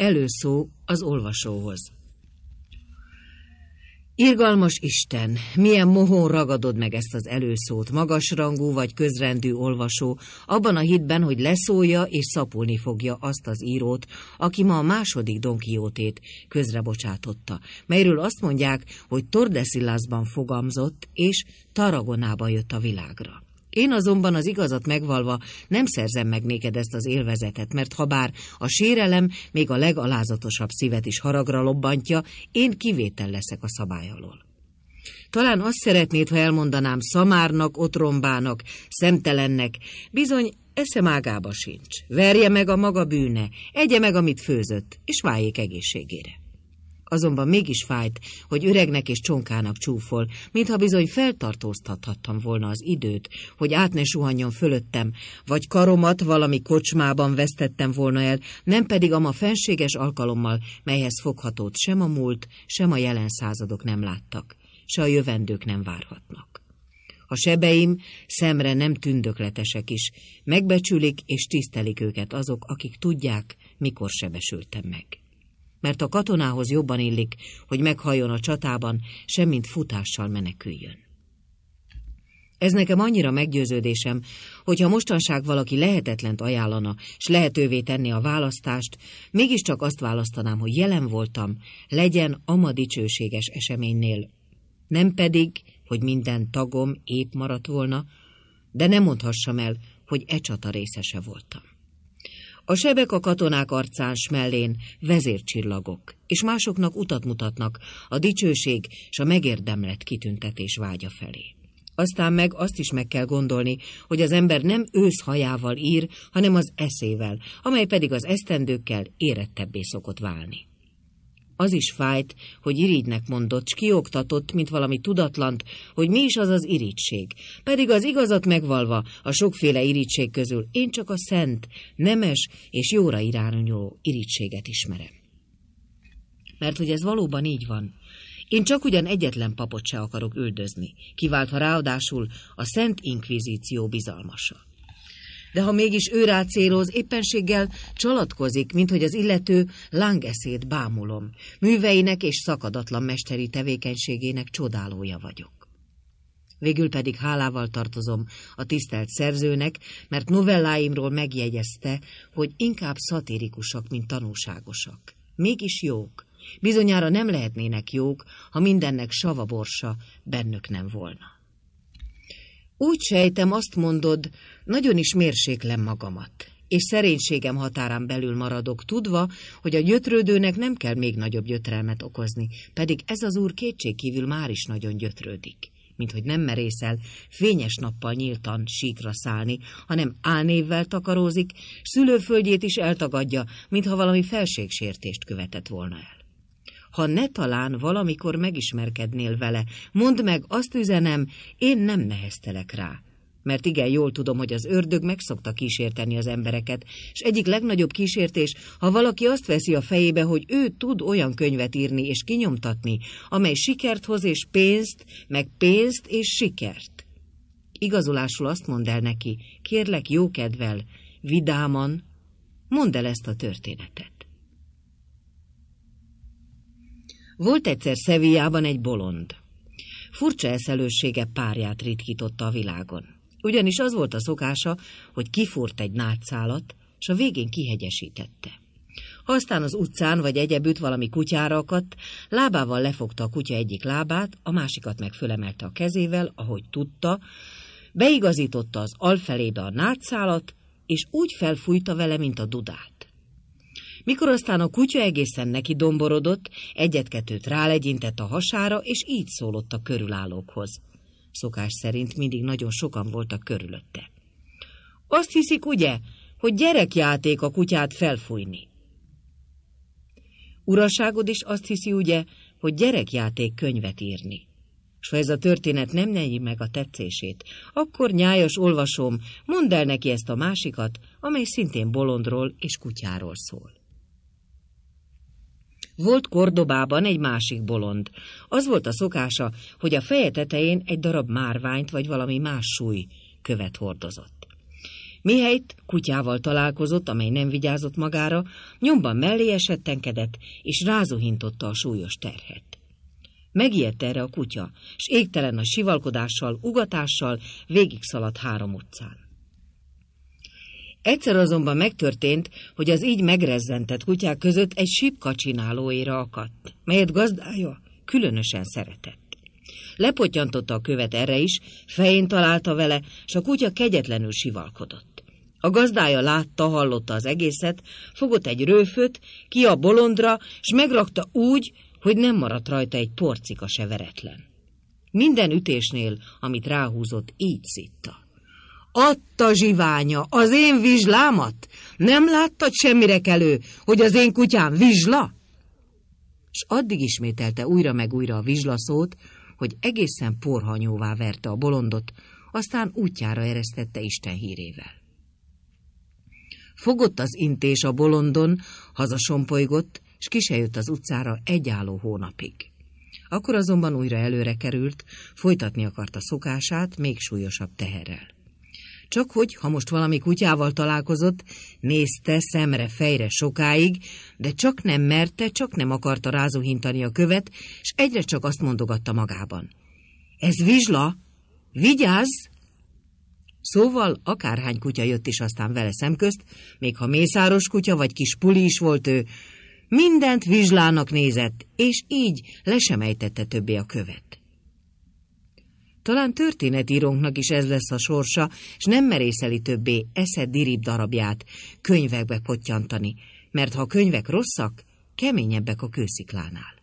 Előszó az olvasóhoz. Irgalmas Isten, milyen mohon ragadod meg ezt az előszót, magasrangú vagy közrendű olvasó, abban a hitben, hogy leszólja és szapulni fogja azt az írót, aki ma a második donkiótét közrebocsátotta, melyről azt mondják, hogy Tordesillasban fogamzott és taragonába jött a világra. Én azonban az igazat megvalva nem szerzem meg néked ezt az élvezetet, mert ha bár a sérelem még a legalázatosabb szívet is haragra lobbantja, én kivétel leszek a szabály alól. Talán azt szeretnéd, ha elmondanám szamárnak, otrombának, szemtelennek. Bizony, esze mágába sincs. Verje meg a maga bűne, egye meg, amit főzött, és váljék egészségére azonban mégis fájt, hogy öregnek és csonkának csúfol, mintha bizony feltartóztathattam volna az időt, hogy át ne suhanjon fölöttem, vagy karomat valami kocsmában vesztettem volna el, nem pedig a ma fenséges alkalommal, melyhez foghatót sem a múlt, sem a jelen századok nem láttak, se a jövendők nem várhatnak. A sebeim szemre nem tündökletesek is, megbecsülik és tisztelik őket azok, akik tudják, mikor sebesültem meg mert a katonához jobban illik, hogy meghalljon a csatában, semmint futással meneküljön. Ez nekem annyira meggyőződésem, hogy ha mostanság valaki lehetetlent ajánlana, s lehetővé tenni a választást, mégiscsak azt választanám, hogy jelen voltam, legyen a ma dicsőséges eseménynél. Nem pedig, hogy minden tagom épp maradt volna, de nem mondhassam el, hogy e csata részese voltam. A sebek a katonák arcán mellén vezércsillagok, és másoknak utat mutatnak a dicsőség és a megérdemlet kitüntetés vágya felé. Aztán meg azt is meg kell gondolni, hogy az ember nem ősz hajával ír, hanem az eszével, amely pedig az esztendőkkel érettebbé szokott válni. Az is fájt, hogy irigynek mondott, s kioktatott, mint valami tudatlant, hogy mi is az az irigység. Pedig az igazat megvalva, a sokféle irigység közül én csak a szent, nemes és jóra irányuló irigységet ismerem. Mert hogy ez valóban így van. Én csak ugyan egyetlen papot se akarok üldözni, kiváltva ráadásul a Szent Inkvizíció bizalmasa de ha mégis ő rá céloz, éppenséggel csalatkozik, mint hogy az illető lángeszét bámulom. Műveinek és szakadatlan mesteri tevékenységének csodálója vagyok. Végül pedig hálával tartozom a tisztelt szerzőnek, mert novelláimról megjegyezte, hogy inkább szatirikusak, mint tanúságosak. Mégis jók. Bizonyára nem lehetnének jók, ha mindennek savaborsa bennük nem volna. Úgy sejtem, azt mondod, nagyon is mérséklem magamat, és szerénységem határán belül maradok, tudva, hogy a gyötrődőnek nem kell még nagyobb gyötrelmet okozni, pedig ez az úr kétségkívül már is nagyon gyötrődik mint hogy nem merészel fényes nappal nyíltan síkra szállni, hanem álnévvel takarózik, szülőföldjét is eltagadja, mintha valami felségsértést követett volna el ha ne talán valamikor megismerkednél vele. Mondd meg, azt üzenem, én nem neheztelek rá. Mert igen, jól tudom, hogy az ördög meg szokta kísérteni az embereket, és egyik legnagyobb kísértés, ha valaki azt veszi a fejébe, hogy ő tud olyan könyvet írni és kinyomtatni, amely sikert hoz és pénzt, meg pénzt és sikert. Igazolásul azt mondd el neki, kérlek jókedvel, vidáman, mondd el ezt a történetet. Volt egyszer Szevijában egy bolond. Furcsa eszelőssége párját ritkította a világon. Ugyanis az volt a szokása, hogy kifúrt egy nátszálat, és a végén kihegyesítette. Ha aztán az utcán vagy egyebütt valami kutyára akadt, lábával lefogta a kutya egyik lábát, a másikat meg fölemelte a kezével, ahogy tudta, beigazította az alfelébe a nátszálat, és úgy felfújta vele, mint a dudát. Mikor aztán a kutya egészen neki domborodott, egyet-ketőt rálegyintett a hasára, és így szólott a körülállókhoz. Szokás szerint mindig nagyon sokan voltak körülötte. Azt hiszik, ugye, hogy gyerekjáték a kutyát felfújni? Uraságod is azt hiszi, ugye, hogy gyerekjáték könyvet írni. S ha ez a történet nem nyeljé meg a tetszését, akkor nyájas olvasom, mondd el neki ezt a másikat, amely szintén bolondról és kutyáról szól. Volt Kordobában egy másik bolond. Az volt a szokása, hogy a feje tetején egy darab márványt vagy valami más súly követ hordozott. Mihelyt kutyával találkozott, amely nem vigyázott magára, nyomban mellé esettenkedett, és rázuhintotta a súlyos terhet. Megijedt erre a kutya, s égtelen a sivalkodással, ugatással végigszaladt három utcán. Egyszer azonban megtörtént, hogy az így megrezzentett kutyák között egy sípka csinálóira akadt, melyet gazdája különösen szeretett. Lepotyantotta a követ erre is, fején találta vele, s a kutya kegyetlenül sivalkodott. A gazdája látta, hallotta az egészet, fogott egy rőföt, ki a bolondra, s megrakta úgy, hogy nem maradt rajta egy porcika se veretlen. Minden ütésnél, amit ráhúzott, így szitta. Adta zsiványa az én vizslámat? Nem láttad semmire kelő, hogy az én kutyám vizsla? és addig ismételte újra meg újra a vizsla szót, hogy egészen porhanyóvá verte a bolondot, aztán útjára eresztette Isten hírével. Fogott az intés a bolondon, hazasombolygott, s ki jött az utcára egy álló hónapig. Akkor azonban újra előre került, folytatni akarta szokását még súlyosabb teherrel. Csak hogy, ha most valami kutyával találkozott, nézte szemre-fejre sokáig, de csak nem merte, csak nem akarta rázuhintani a követ, és egyre csak azt mondogatta magában. Ez vizsla! Vigyázz! Szóval akárhány kutya jött is aztán vele szemközt, még ha mészáros kutya vagy kis puli is volt ő, mindent vizslának nézett, és így lesemejtette többé a követ. Talán történetírónknak is ez lesz a sorsa, és nem merészeli többé eszed dirib darabját könyvekbe potyantani, mert ha a könyvek rosszak, keményebbek a kősziklánál.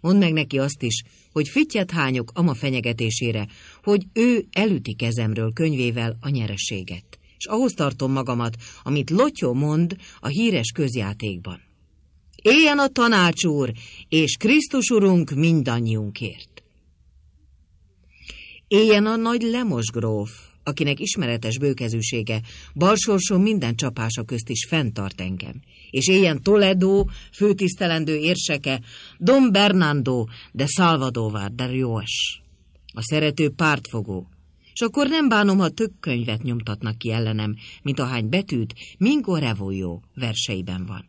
Mondd meg neki azt is, hogy fittyet hányok ama fenyegetésére, hogy ő elüti kezemről könyvével a nyereséget, és ahhoz tartom magamat, amit Lotyó mond a híres közjátékban. Éljen a tanács úr, és Krisztus urunk mindannyiunkért! Éljen a nagy Lemos gróf, akinek ismeretes bőkezűsége, balsorsom minden csapása közt is fenntart engem. És éljen Toledo, főtisztelendő érseke, Don Bernardo de Salvador de Rios, a szerető pártfogó. És akkor nem bánom, ha tök könyvet nyomtatnak ki ellenem, mint ahány betűt Mingo Revoljó verseiben van.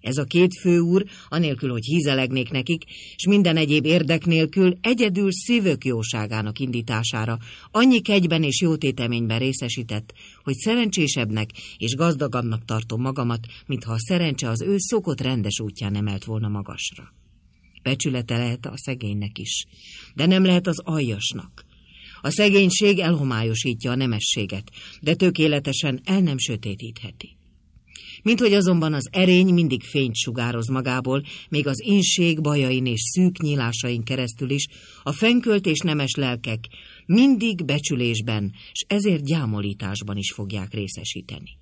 Ez a két főúr, anélkül, hogy hízelegnék nekik, és minden egyéb érdek nélkül egyedül szívök jóságának indítására, annyi kegyben és jótéteményben részesített, hogy szerencsésebbnek és gazdagabbnak tartom magamat, mintha a szerencse az ő szokott rendes útján emelt volna magasra. Becsülete lehet a szegénynek is, de nem lehet az aljasnak. A szegénység elhomályosítja a nemességet, de tökéletesen el nem sötétítheti. Mint hogy azonban az erény mindig fényt sugároz magából, még az inség bajain és szűk nyílásain keresztül is, a fenkölt és nemes lelkek mindig becsülésben, s ezért gyámolításban is fogják részesíteni.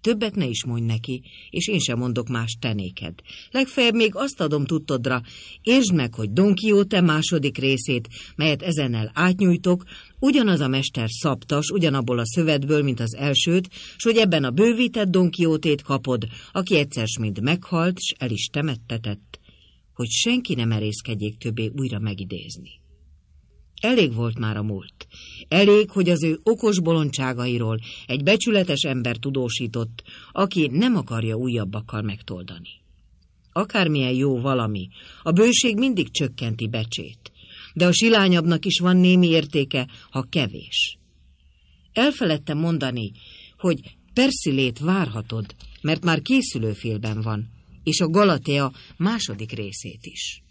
Többet ne is mondj neki, és én sem mondok más tenéked. Legfeljebb még azt adom tudtodra, értsd meg, hogy Don Quixote második részét, melyet ezennel átnyújtok, ugyanaz a mester szaptas, ugyanabból a szövetből, mint az elsőt, s hogy ebben a bővített Don Quixote-t kapod, aki egyszer mind meghalt, s el is temettetett, hogy senki nem erészkedjék többé újra megidézni. Elég volt már a múlt. Elég, hogy az ő okos bolondságairól egy becsületes ember tudósított, aki nem akarja újabbakkal megtoldani. Akármilyen jó valami, a bőség mindig csökkenti becsét, de a silányabbnak is van némi értéke, ha kevés. Elfeledtem mondani, hogy Persilét várhatod, mert már készülőfélben van, és a Galatea második részét is.